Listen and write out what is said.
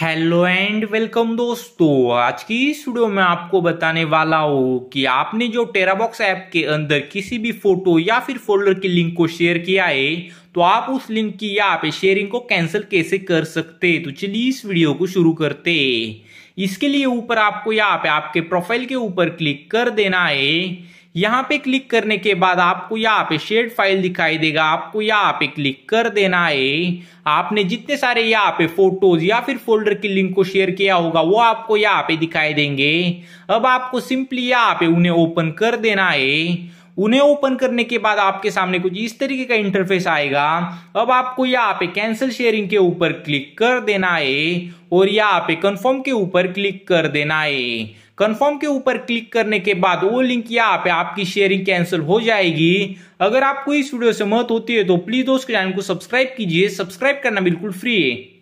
hello and welcome दोस्तों आज की इस वीडियो में आपको बताने वाला हूँ कि आपने जो टेराबॉक्स ऐप के अंदर किसी भी फोटो या फिर फोल्डर की लिंक को शेयर किया है तो आप उस लिंक की यहाँ पे शेयरिंग को कैंसिल कैसे कर सकते तो चलिए इस वीडियो को शुरू करते इसके लिए ऊपर आपको यहाँ पे आपके प्रोफाइल के ऊपर क्लिक कर देना है यहाँ पे क्लिक करने के बाद आपको यहाँ पे शेड फाइल दिखाई देगा आपको यहाँ पे क्लिक कर देना है आपने जितने सारे यहाँ पे फोटोज या फिर फोल्डर की लिंक को शेयर किया होगा वो आपको यहाँ पे दिखाई देंगे अब आपको सिंपली यहाँ पे उन्हें ओपन कर देना है उन्हें ओपन करने के बाद आपके सामने कुछ इस तरीके का इंटरफेस आएगा अब आपको यहाँ पे कैंसिल शेयरिंग के ऊपर क्लिक कर देना है और यहाँ पे कंफर्म के ऊपर क्लिक कर देना है कंफर्म के ऊपर क्लिक करने के बाद वो लिंक यहाँ पे आपकी शेयरिंग कैंसिल हो जाएगी अगर आपको इस वीडियो से मत होती है तो प्लीज दोस्त चैनल को सब्सक्राइब कीजिए सब्सक्राइब करना बिल्कुल फ्री है